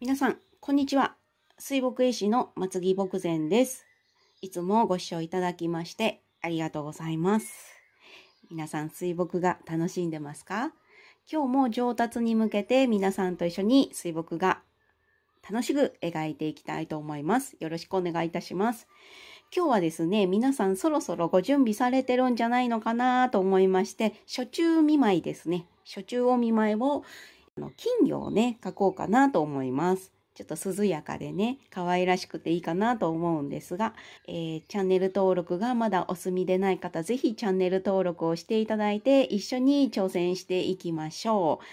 皆さん、こんにちは。水木絵師の松木牧前です。いつもご視聴いただきましてありがとうございます。皆さん、水墨画楽しんでますか今日も上達に向けて皆さんと一緒に水墨画楽しく描いていきたいと思います。よろしくお願いいたします。今日はですね、皆さんそろそろご準備されてるんじゃないのかなと思いまして、初中見舞いですね。初中お見舞いを金魚をね、描こうかなと思います。ちょっと涼やかでね、可愛らしくていいかなと思うんですが、えー、チャンネル登録がまだお済みでない方、ぜひチャンネル登録をしていただいて、一緒に挑戦していきましょう。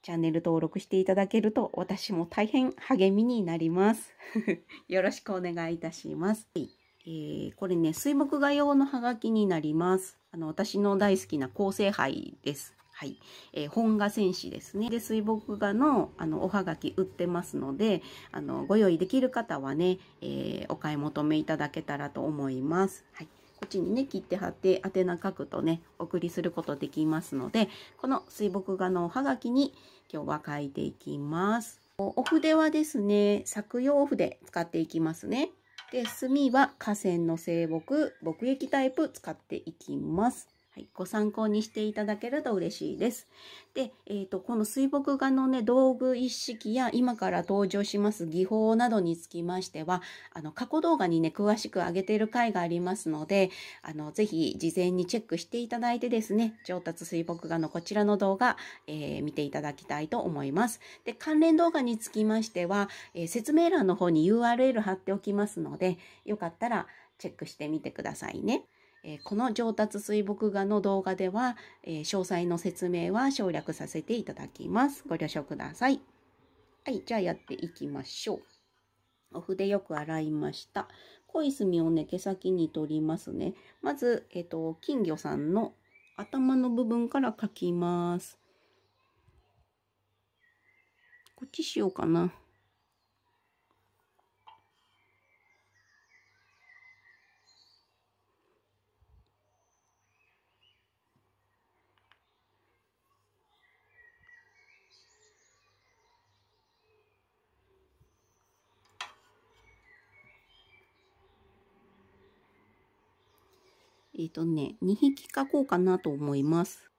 チャンネル登録していただけると、私も大変励みになります。よろしくお願いいたします。えー、これね、水墨画用のハガキになります。あの、私の大好きな構成杯です。はい、えー、本画戦士ですね。で、水墨画のあのおはがき売ってますので、あのご用意できる方はね、えー、お買い求めいただけたらと思います。はい。こっちにね、切って貼って宛名書くとね、お送りすることできますので、この水墨画のおはがきに今日は書いていきます。お筆はですね、作用筆使っていきますね。で、墨は河川の静木、木液タイプ使っていきます。はい、ご参考にしていただけると嬉しいです。で、えっ、ー、と、この水墨画のね、道具一式や今から登場します技法などにつきましては、あの、過去動画にね、詳しく上げている回がありますので、あの、ぜひ事前にチェックしていただいてですね、上達水墨画のこちらの動画、えー、見ていただきたいと思います。で、関連動画につきましては、えー、説明欄の方に URL 貼っておきますので、よかったらチェックしてみてくださいね。えこの上達水墨画の動画では、え詳細の説明は省略させていただきます。ご了承ください。はい、じゃあやっていきましょう。お筆よく洗いました。濃い墨をね、毛先に取りますね。まず、えっ、と、金魚さんの頭の部分から描きます。こっちしようかな。えっ、ー、とね、2匹描こうかなと思います。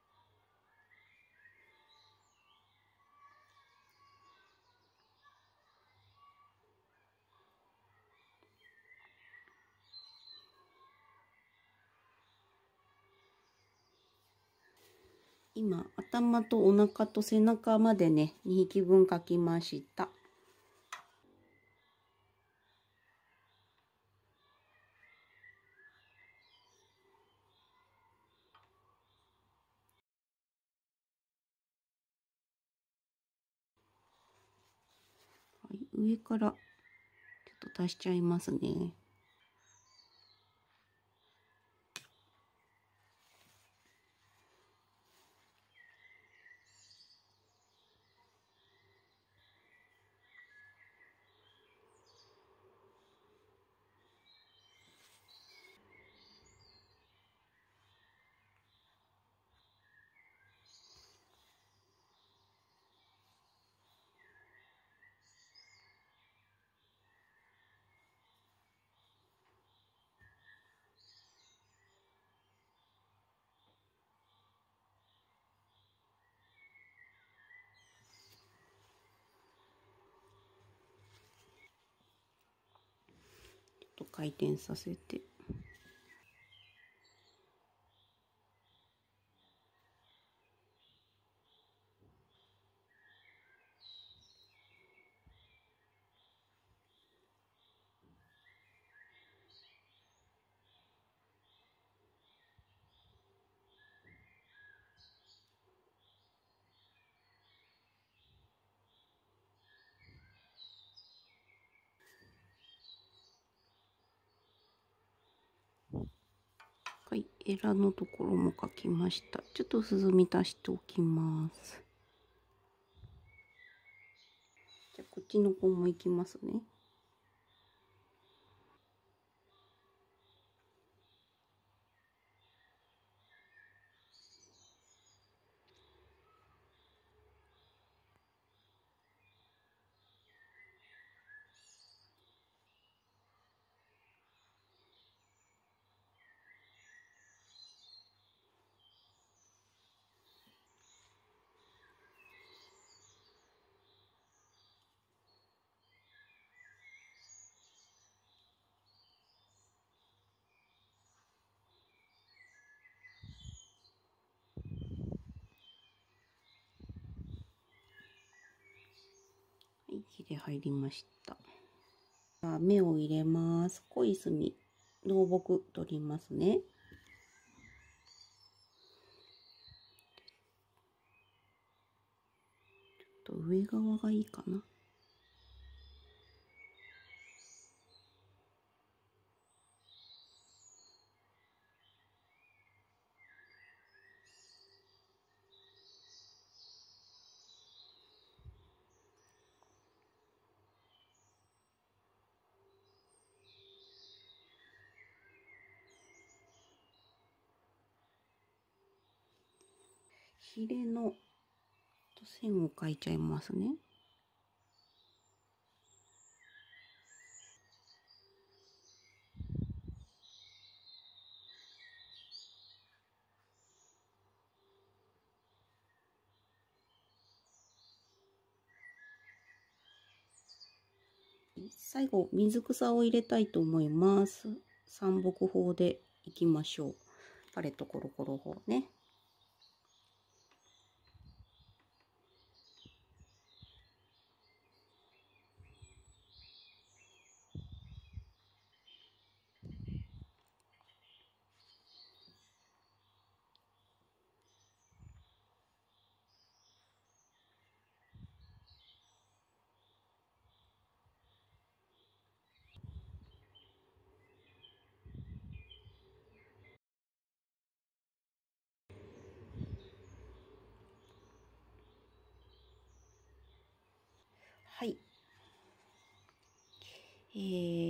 今頭とお腹と背中までね2匹分描きました。上からちょっと足しちゃいますね。回転させて。エラのところも描きましたちょっと鈴み足しておきますじゃこっちの方も行きますね火で入りました目を入れます濃い墨老木取りますねちょっと上側がいいかなヒれの線を描いちゃいますね。最後水草を入れたいと思います。三木法でいきましょう。パレットコロコロ法ね。はい。え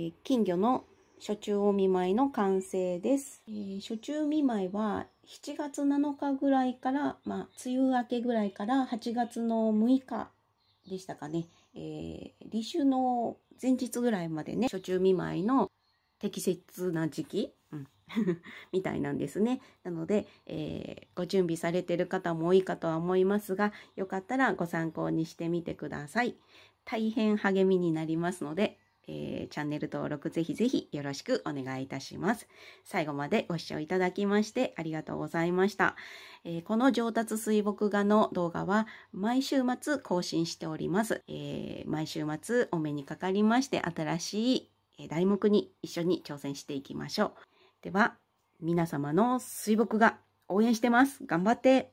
ー、金魚の初中お見舞いの完成です。えー、初中見舞いは7月7日ぐらいから、まあ、梅雨明けぐらいから8月の6日でしたかね、えー、立の前日ぐらいまでね、初中見舞いの適切な時期 みたいなんですね。なので、えー、ご準備されてる方も多いかとは思いますが、よかったらご参考にしてみてください。大変励みになりますので、えー、チャンネル登録ぜひぜひよろしくお願いいたします。最後までご視聴いただきましてありがとうございました。えー、この上達水墨画の動画は毎週末更新しております。えー、毎週末お目にかかりまして新しい題目に一緒に挑戦していきましょう。では、皆様の水墨画応援してます。頑張って